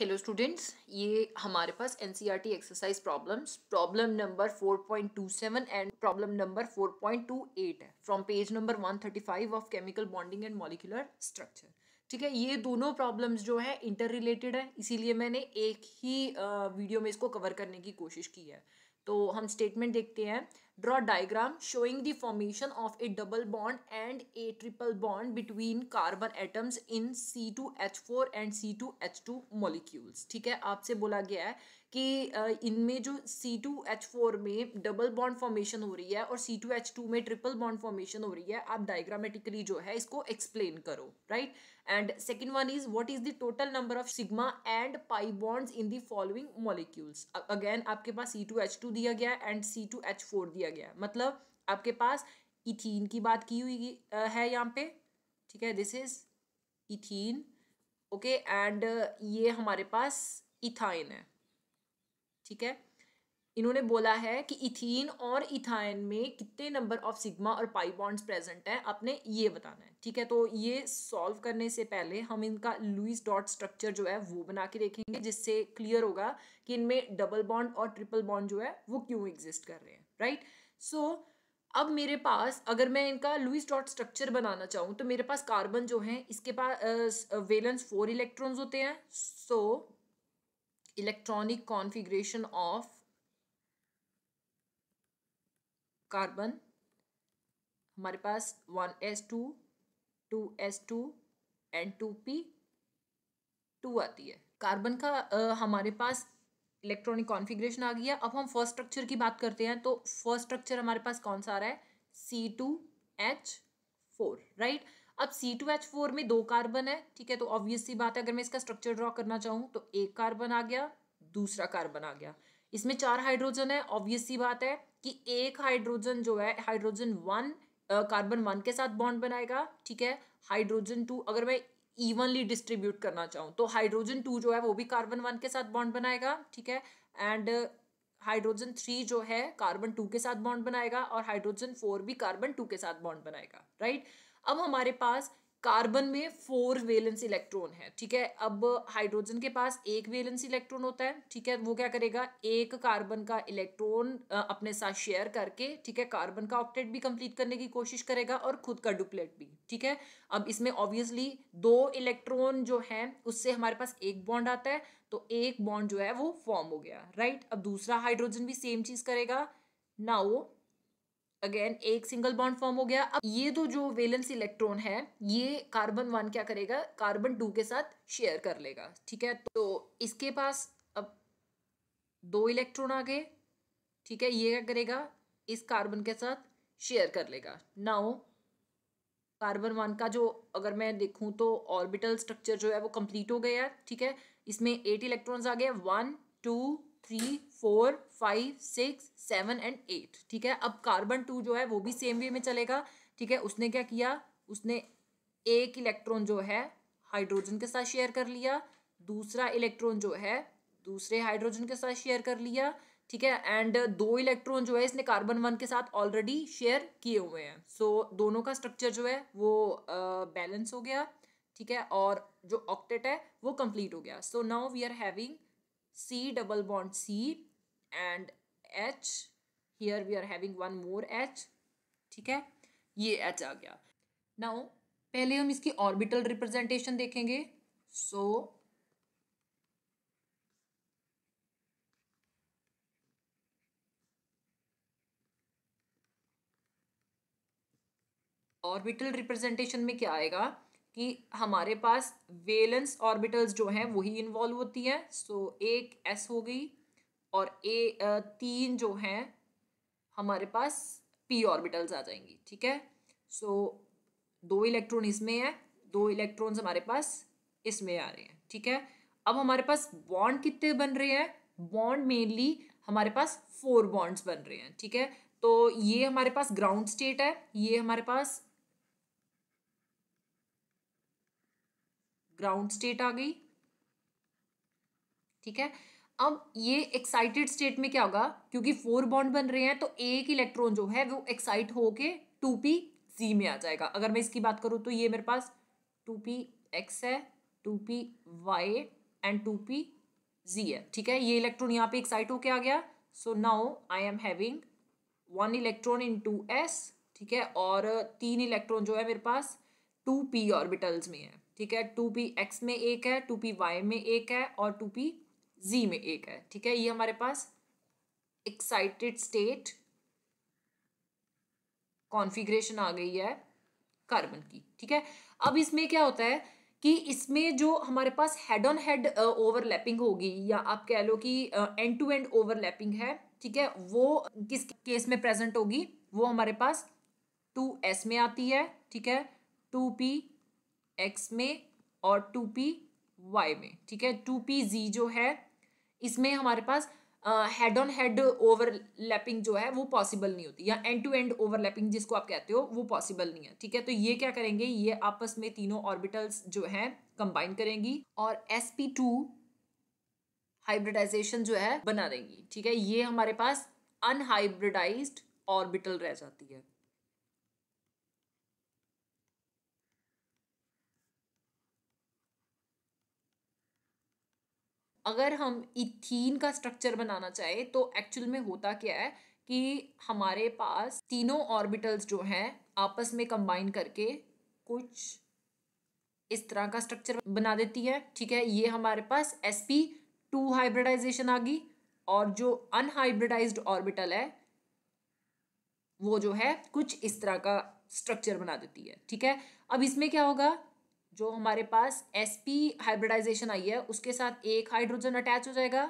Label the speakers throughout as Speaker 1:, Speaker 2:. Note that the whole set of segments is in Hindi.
Speaker 1: हेलो स्टूडेंट्स ये हमारे पास an exercise problems problem number 4.27 and problem number 4.28 है from page number 135 of chemical bonding and molecular structure ठीक है ये दोनों प्रॉब्लम्स जो है इंटर रिलेटेड है इसीलिए मैंने एक ही वीडियो में इसको कवर करने की कोशिश की है तो हम स्टेटमेंट देखते हैं draw diagram showing the formation of a double bond and a triple bond between carbon atoms in C2H4 and C2H2 molecules ठीक है आपसे बोला गया है कि इनमें जो C2H4 में डबल बॉन्ड फॉर्मेशन हो रही है और C2H2 में ट्रिपल बॉन्ड फॉर्मेशन हो रही है आप डायग्रामेटिकली जो है इसको एक्सप्लेन करो right right? and second one is what is the total number of sigma and pi bonds in the following molecules again आपके पास C2H2 दिया गया एंड C2H4 दिया गया मतलब आपके पास इथीन की बात की हुई है यहाँ पे ठीक है this is ethene okay and ये हमारे पास इथाइन है ठीक है इन्होंने बोला है कि इथीन और इथाइन में कितने नंबर ऑफ सिग्मा और पाई बॉन्ड्स प्रेजेंट हैं आपने ये बताना है ठीक है तो ये सॉल्व करने से पहले हम इनका लुइस डॉट स्ट्रक्चर जो है वो बना के देखेंगे जिससे क्लियर होगा कि इनमें डबल बॉन्ड और ट्रिपल बॉन्ड जो है वो क्यों एग्जिस्ट कर रहे हैं राइट सो so, अब मेरे पास अगर मैं इनका लुइस डॉट स्ट्रक्चर बनाना चाहूँ तो मेरे पास कार्बन जो है इसके पास वेलेंस फोर इलेक्ट्रॉन्स होते हैं so electronic configuration of carbon हमारे पास one S two two S two and two P two आती है कार्बन का आ, हमारे पास इलेक्ट्रॉनिक कॉन्फिग्रेशन आ गया अब हम फर्स्ट स्ट्रक्चर की बात करते हैं तो फर्स्ट स्ट्रक्चर हमारे पास कौन सा आ रहा है C two H four right अब सी टू एच फोर में दो कार्बन है ठीक है तो ऑब्वियस सी बात है अगर मैं इसका स्ट्रक्चर ड्रॉ करना चाहूँ तो एक कार्बन आ गया दूसरा कार्बन आ गया इसमें चार हाइड्रोजन है ऑब्वियस सी बात है कि एक हाइड्रोजन जो है हाइड्रोजन वन कार्बन वन के साथ बॉन्ड बनाएगा ठीक है हाइड्रोजन टू अगर मैं इवनली डिस्ट्रीब्यूट करना चाहूँ तो हाइड्रोजन टू जो है वो भी कार्बन वन के साथ बॉन्ड बनाएगा ठीक है एंड हाइड्रोजन थ्री जो है कार्बन टू के साथ बॉन्ड बनाएगा और हाइड्रोजन फोर भी कार्बन टू के साथ बॉन्ड बनाएगा राइट अब हमारे पास कार्बन में फोर वेलेंस इलेक्ट्रॉन है ठीक है अब हाइड्रोजन के पास एक वेलेंस इलेक्ट्रॉन होता है ठीक है वो क्या करेगा एक कार्बन का इलेक्ट्रॉन अपने साथ शेयर करके ठीक है कार्बन का ऑक्टेट भी कंप्लीट करने की कोशिश करेगा और खुद का डुप्लेट भी ठीक है अब इसमें ऑब्वियसली दो इलेक्ट्रॉन जो है उससे हमारे पास एक बॉन्ड आता है तो एक बॉन्ड जो है वो फॉर्म हो गया राइट अब दूसरा हाइड्रोजन भी सेम चीज करेगा नाउ अगेन एक सिंगल बॉन्ड फॉर्म हो गया अब ये तो जो वेलेंस इलेक्ट्रॉन है ये कार्बन वन क्या करेगा कार्बन टू के साथ शेयर कर लेगा ठीक है तो इसके पास अब दो इलेक्ट्रॉन आ गए ठीक है ये क्या करेगा इस कार्बन के साथ शेयर कर लेगा नाउ कार्बन वन का जो अगर मैं देखूं तो ऑर्बिटल स्ट्रक्चर जो है वो कंप्लीट हो गया है ठीक है इसमें एट इलेक्ट्रॉन्स आ गए one two three four five six seven and eight ठीक है अब कार्बन टू जो है वो भी सेम वे में चलेगा ठीक है उसने क्या किया उसने एक इलेक्ट्रॉन जो है हाइड्रोजन के साथ शेयर कर लिया दूसरा इलेक्ट्रॉन जो है दूसरे हाइड्रोजन के साथ शेयर कर लिया ठीक है एंड दो इलेक्ट्रॉन जो है इसने कार्बन वन के साथ ऑलरेडी शेयर किए हुए हैं सो so, दोनों का स्ट्रक्चर जो है वो बैलेंस uh, हो गया ठीक है और जो ऑक्टेट है वो कंप्लीट हो गया so now we are having C double bond C and H here we are having one more H ठीक है ये H आ गया नाउ पहले हम इसकी ऑर्बिटल रिप्रेजेंटेशन देखेंगे सो so, ऑर्बिटल रिप्रेजेंटेशन में क्या आएगा कि हमारे पास वेलेंस ऑर्बिटल्स जो हैं वही इन्वॉल्व होती हैं सो so, एक एस हो गई और ए तीन जो हैं हमारे पास पी ऑर्बिटल्स आ जाएंगी ठीक है सो so, दो इलेक्ट्रॉन इसमें है दो इलेक्ट्रॉन्स हमारे पास इसमें आ रहे हैं ठीक है अब हमारे पास बॉन्ड कितने बन रहे हैं बॉन्ड मेनली हमारे पास फोर बॉन्ड्स बन रहे हैं ठीक है तो ये हमारे पास ग्राउंड स्टेट है ये हमारे पास ग्राउंड स्टेट आ गई ठीक है अब ये एक्साइटेड स्टेट में क्या होगा क्योंकि फोर बॉन्ड बन रहे हैं तो एक इलेक्ट्रॉन जो है वो एक्साइट होके टू पी सी में आ जाएगा अगर मैं इसकी बात करूं तो ये मेरे पास टू पी एक्स है two P Y and two P Z है ठीक है ये इलेक्ट्रॉन यहाँ पे एक्साइट होके आ गया so now I am having one electron in two S ठीक है और तीन इलेक्ट्रॉन जो है मेरे पास टू पी ऑर्बिटल्स में है ठीक है टू पी एक्स में एक है टू पी वाई में एक है और टू पी जी में एक है ठीक है ये हमारे पास एक्साइटेड स्टेट कॉन्फिग्रेशन आ गई है कार्बन की ठीक है अब इसमें क्या होता है कि इसमें जो हमारे पास हेड ऑन हेड ओवरलैपिंग होगी या आप कह लो कि एंड टू एंड ओवरलैपिंग है ठीक है वो किस केस में प्रेजेंट होगी वो हमारे पास टू एस में आती है ठीक है टू पी एक्स में और टू पी वाई में ठीक है टू पी जी जो है इसमें हमारे पास हेड ऑन हेड ओवरलैपिंग जो है वो पॉसिबल नहीं होती या एंड टू एंड ओवरलैपिंग जिसको आप कहते हो वो पॉसिबल नहीं है ठीक है तो ये क्या करेंगे ये आपस में तीनों ऑर्बिटल्स जो हैं कंबाइन करेंगी और एस पी टू हाइब्रिडाइजेशन जो है बना देंगी ठीक है ये हमारे पास अनहाइब्रिडाइज्ड ऑर्बिटल रह जाती है अगर हम इथीन का स्ट्रक्चर बनाना चाहें तो एक्चुअल में होता क्या है कि हमारे पास तीनों ऑर्बिटल्स जो हैं आपस में कंबाइन करके कुछ इस तरह का स्ट्रक्चर बना देती है ठीक है ये हमारे पास एस पी टू हाइब्रिडाइजेशन आ गई और जो अनहाइब्रिडाइज ऑर्बिटल है वो जो है कुछ इस तरह का स्ट्रक्चर बना देती है ठीक है अब इसमें क्या होगा जो हमारे पास एस पी हाइब्रिडाइजेशन आई है उसके साथ एक हाइड्रोजन अटैच हो जाएगा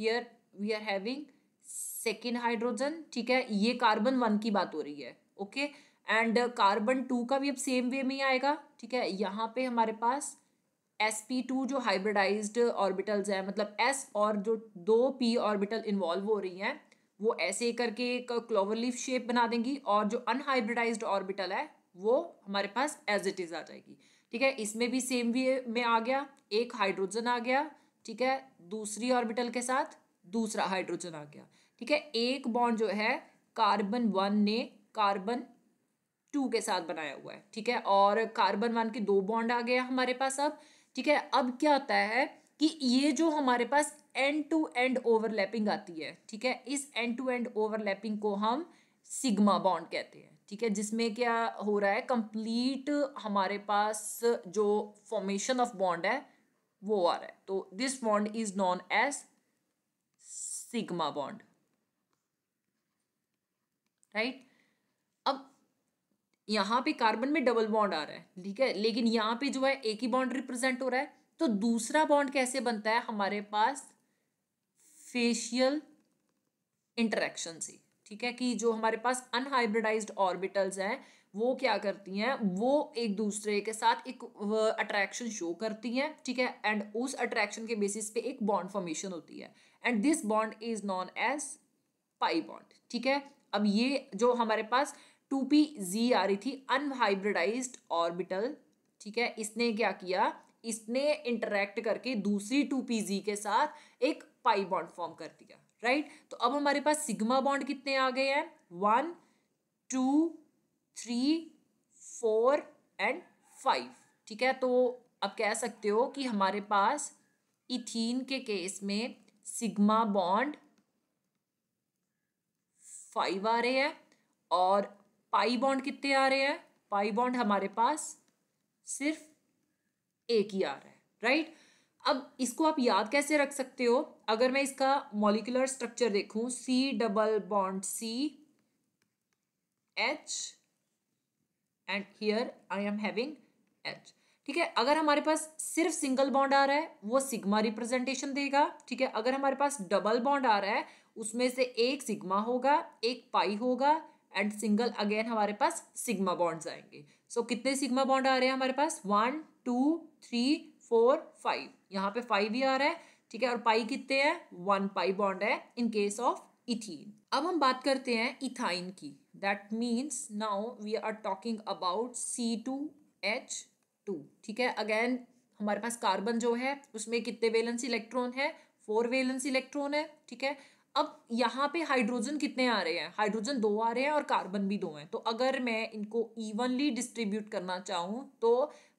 Speaker 1: here we are having second hydrogen ठीक है ये कार्बन वन की बात हो रही है ओके एंड कार्बन टू का भी अब सेम वे में ही आएगा ठीक है यहाँ पे हमारे पास एस पी टू जो हाइब्रिडाइज ऑर्बिटल्स हैं मतलब एस और जो दो पी ऑर्बिटल इन्वॉल्व हो रही हैं वो ऐसे करके एक क्लोवर लीफ शेप बना देंगी और जो अनहाइब्रिडाइज ऑर्बिटल है वो हमारे पास एज इट इज़ आ जाएगी ठीक है इसमें भी सेम वे में आ गया एक हाइड्रोजन आ गया ठीक है दूसरी ऑर्बिटल के साथ दूसरा हाइड्रोजन आ गया ठीक है एक बॉन्ड जो है कार्बन वन ने कार्बन टू के साथ बनाया हुआ है ठीक है और कार्बन वन के दो बॉन्ड आ गया हमारे पास अब ठीक है अब क्या होता है कि ये जो हमारे पास एंड टू एंड ओवरलैपिंग आती है ठीक है इस एंड टू एंड ओवरलैपिंग को हम सिग्मा बॉन्ड कहते हैं ठीक है जिसमें क्या हो रहा है कंप्लीट हमारे पास जो फॉर्मेशन ऑफ बॉन्ड है वो आ रहा है तो this bond is known as sigma bond right अब यहां पे कार्बन में डबल बॉन्ड आ रहा है ठीक है लेकिन यहां पे जो है एक ही बॉन्ड रिप्रेजेंट हो रहा है तो दूसरा बॉन्ड कैसे बनता है हमारे पास फेशियल इंटरेक्शन से ठीक है कि जो हमारे पास अनहाइब्रिडाइज ऑर्बिटल्स हैं वो क्या करती हैं वो एक दूसरे के साथ एक अट्रैक्शन शो करती हैं ठीक है एंड उस अट्रैक्शन के बेसिस पे एक बॉन्ड फॉर्मेशन होती है and this bond is known as pi bond ठीक है अब ये जो हमारे पास टू पी जी आ रही थी अनहाइब्रिडाइज ऑर्बिटल ठीक है इसने क्या किया इसने इंटरेक्ट करके दूसरी टू पी जी के साथ एक पाई बॉन्ड फॉर्म कर दिया राइट right? तो अब हमारे पास सिग्मा बॉन्ड कितने आ गए हैं one two three four and five ठीक है तो आप कह सकते हो कि हमारे पास इथीन के केस में सिग्मा बॉन्ड फाइव आ रहे हैं और पाई बॉन्ड कितने आ रहे हैं पाई बॉन्ड हमारे पास सिर्फ एक ही आ रहा है राइट अब इसको आप याद कैसे रख सकते हो अगर मैं इसका मॉलिकुलर स्ट्रक्चर देखूं C double bond C H and here I am having H ठीक है अगर हमारे पास सिर्फ सिंगल बॉन्ड आ रहा है वो सिग्मा रिप्रेजेंटेशन देगा ठीक है अगर हमारे पास डबल बॉन्ड आ रहा है उसमें से एक सिग्मा होगा एक पाई होगा एंड सिंगल अगेन हमारे पास सिग्मा बॉन्ड्स आएंगे सो so, कितने सिग्मा बॉन्ड आ रहे हैं हमारे पास one two three four five यहाँ पे फाइव ही आ रहा है ठीक है और पाई कितने हैं वन पाई बॉन्ड है इन केस ऑफ इथीन अब हम बात करते हैं इथाइन की that means now we are talking about C two H two ठीक है अगेन हमारे पास कार्बन जो है उसमें कितने वेलेंस इलेक्ट्रॉन है फोर वेलेंस इलेक्ट्रॉन है ठीक है अब यहाँ पे हाइड्रोजन कितने आ रहे हैं हाइड्रोजन दो आ रहे हैं और कार्बन भी दो हैं तो अगर मैं इनको इवनली डिस्ट्रीब्यूट करना चाहूँ तो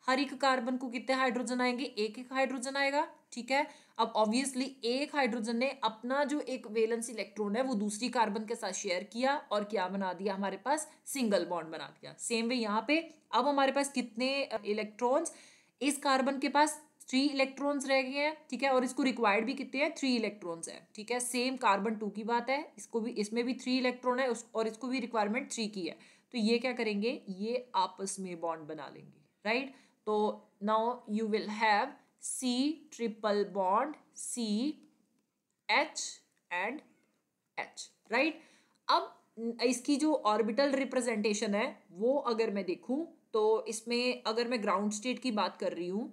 Speaker 1: हर एक कार्बन को कितने हाइड्रोजन आएंगे एक एक हाइड्रोजन आएगा ठीक है अब ऑब्वियसली एक हाइड्रोजन ने अपना जो एक वेलेंस इलेक्ट्रॉन है वो दूसरी कार्बन के साथ शेयर किया और क्या बना दिया हमारे पास सिंगल बॉन्ड बना दिया सेम वे यहाँ पे अब हमारे पास कितने इलेक्ट्रॉन्स इस कार्बन के पास थ्री इलेक्ट्रॉन्स रह गए हैं ठीक है और इसको रिक्वायर्ड भी कितने हैं थ्री इलेक्ट्रॉन्स है ठीक है सेम कार्बन टू की बात है इसको भी इसमें भी थ्री इलेक्ट्रॉन है उस, और इसको भी रिक्वायरमेंट थ्री की है तो ये क्या करेंगे ये आपस में बॉन्ड बना लेंगे राइट तो now you will have C triple bond C H and H right अब इसकी जो ऑर्बिटल रिप्रेजेंटेशन है वो अगर मैं देखूं तो इसमें अगर मैं ग्राउंड स्टेट की बात कर रही हूं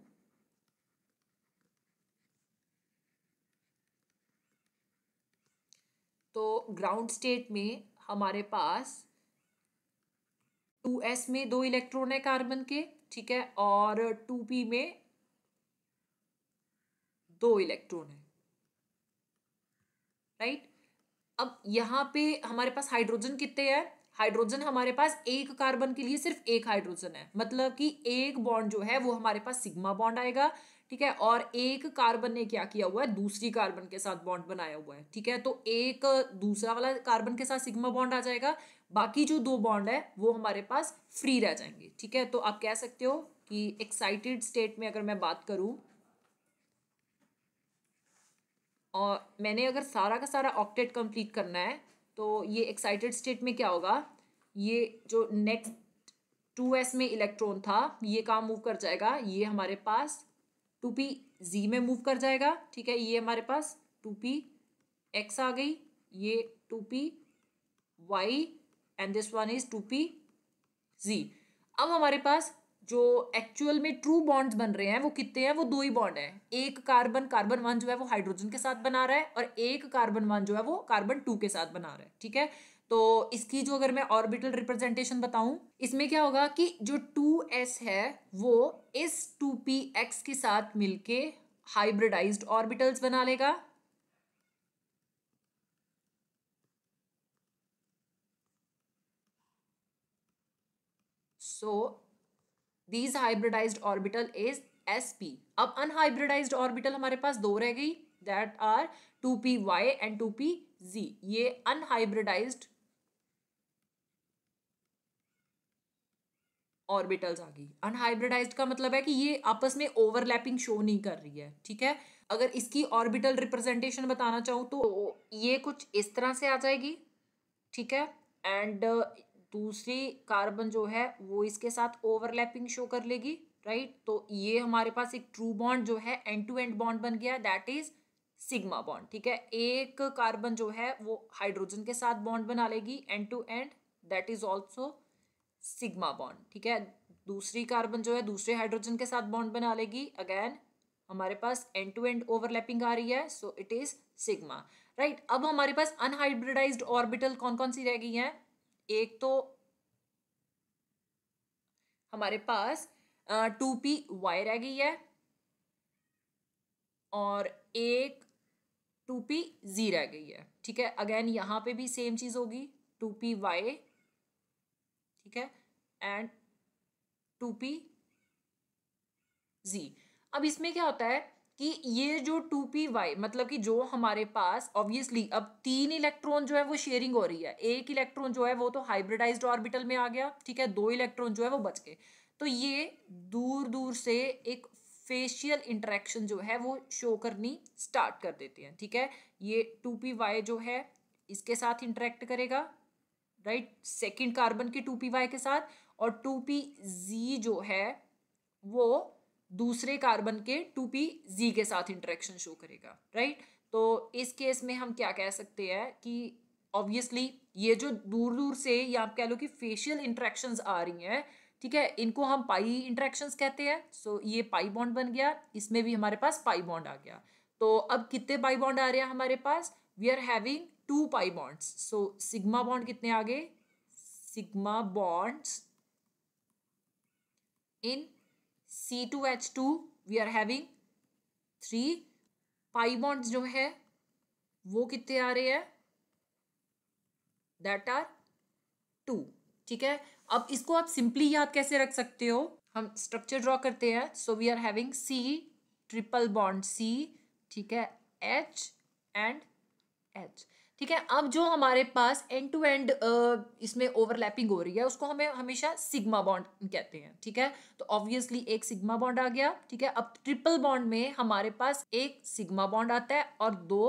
Speaker 1: तो ग्राउंड स्टेट में हमारे पास 2s में दो इलेक्ट्रॉन है कार्बन के ठीक है और टू पी में दो इलेक्ट्रॉन है राइट अब यहां पे हमारे पास हाइड्रोजन कितने हैं हाइड्रोजन हमारे पास एक कार्बन के लिए सिर्फ एक हाइड्रोजन है मतलब कि एक बॉन्ड जो है वो हमारे पास सिग्मा बॉन्ड आएगा ठीक है और एक कार्बन ने क्या किया हुआ है दूसरी कार्बन के साथ बॉन्ड बनाया हुआ है ठीक है तो एक दूसरा वाला कार्बन के साथ सिग्मा बॉन्ड आ जाएगा बाकी जो दो बॉन्ड है वो हमारे पास फ्री रह जाएंगे ठीक है तो आप कह सकते हो कि एक्साइटेड स्टेट में अगर मैं बात करूं और मैंने अगर सारा का सारा ऑक्टेट कंप्लीट करना है तो ये एक्साइटेड स्टेट में क्या होगा ये जो नेक्स्ट टू एस में इलेक्ट्रॉन था ये कहाँ मूव कर जाएगा ये हमारे पास टू पी जी में मूव कर जाएगा ठीक है ये हमारे पास टू पी एक्स आ गई ये two P Y and this one is two P Z अब हमारे पास जो एक्चुअल में ट्रू बॉन्ड्स बन रहे हैं वो कितने हैं वो दो ही बॉन्ड हैं एक कार्बन कार्बन वन जो है वो हाइड्रोजन के साथ बना रहा है और एक कार्बन वन जो है वो कार्बन टू के साथ बना रहा है ठीक है तो इसकी जो अगर मैं ऑर्बिटल रिप्रेजेंटेशन बताऊं इसमें क्या होगा कि जो टू एस है वो इस टू पी एक्स के साथ मिलके हाइब्रिडाइज्ड ऑर्बिटल्स बना लेगा so so, these hybridized orbital is S P अब अनहाइब्रिडाइज्ड ऑर्बिटल हमारे पास दो रह गई that are two P Y and two P Z ये अनहाइब्रिडाइज्ड ऑर्बिटल्स आ गई अनहाइब्रिडाइज्ड का मतलब है कि ये आपस में ओवरलैपिंग शो नहीं कर रही है ठीक है अगर इसकी ऑर्बिटल रिप्रेजेंटेशन बताना चाहूँ तो ये कुछ इस तरह से आ जाएगी ठीक है एंड दूसरी कार्बन जो है वो इसके साथ ओवरलैपिंग शो कर लेगी राइट तो ये हमारे पास एक ट्रू बॉन्ड जो है एंड टू एंड बॉन्ड बन गया दैट इज सिग्मा बॉन्ड ठीक है एक कार्बन जो है वो हाइड्रोजन के साथ बॉन्ड बना लेगी end to end that is also sigma bond ठीक है दूसरी कार्बन जो है दूसरे हाइड्रोजन के साथ बॉन्ड बना लेगी अगैन हमारे पास एंड टू एंड ओवरलैपिंग आ रही है so it is sigma right अब हमारे पास अनहाइब्रिडाइज्ड ऑर्बिटल कौन कौन सी रह गई हैं एक तो हमारे पास टू पी वाई रह गई है और एक टू पी जी रह गई है ठीक है अगेन यहां पे भी सेम चीज़ होगी टू पी वाई ठीक है एंड टू पी जी अब इसमें क्या होता है कि ये जो टू पी वाई मतलब कि जो हमारे पास ऑब्वियसली अब तीन इलेक्ट्रॉन जो है वो शेयरिंग हो रही है एक इलेक्ट्रॉन जो है वो तो हाइब्रिडाइज्ड ऑर्बिटल में आ गया ठीक है दो इलेक्ट्रॉन जो है वो बच गए तो ये दूर दूर से एक फेशियल इंटरेक्शन जो है वो शो करनी स्टार्ट कर देते हैं ठीक है ये टू पी वाई जो है इसके साथ इंटरेक्ट करेगा राइट सेकेंड कार्बन के टू पी वाई के साथ और टू पी जी जो है वो दूसरे कार्बन के टू पी जी के साथ इंटरेक्शन शो करेगा राइट तो इस केस में हम क्या कह सकते हैं कि ऑब्वियसली ये जो दूर दूर से या आप कह लो कि फेशियल इंट्रैक्शन आ रही हैं ठीक है इनको हम पाई इंट्रैक्शन कहते हैं सो so, ये पाई बॉन्ड बन गया इसमें भी हमारे पास पाई बॉन्ड आ गया तो अब कितने पाई बॉन्ड आ रहे हैं हमारे पास we are having two pi bonds so sigma bond कितने आ गए sigma bonds in C two H two we are having three pi bond जो है वो कितने आ रहे हैं दैट आर टू ठीक है अब इसको आप सिंपली याद कैसे रख सकते हो हम स्ट्रक्चर ड्रॉ करते हैं so we are having C triple bond C ठीक है एच एंड एच ठीक है अब जो हमारे पास एंड टू एंड इसमें ओवरलैपिंग हो रही है उसको हमें हमेशा सिग्मा बॉन्ड कहते हैं ठीक है तो ऑब्वियसली एक सिग्मा बॉन्ड आ गया ठीक है अब ट्रिपल बॉन्ड में हमारे पास एक सिग्मा बॉन्ड आता है और दो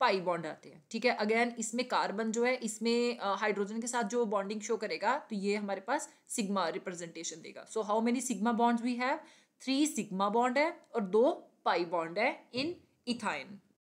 Speaker 1: पाई बॉन्ड आते हैं ठीक है अगेन इसमें कार्बन जो है इसमें हाइड्रोजन के साथ जो बॉन्डिंग शो करेगा तो ये हमारे पास सिग्मा रिप्रेजेंटेशन देगा so how many sigma bonds we have three sigma bond है और दो पाई बॉन्ड है इन इथाइन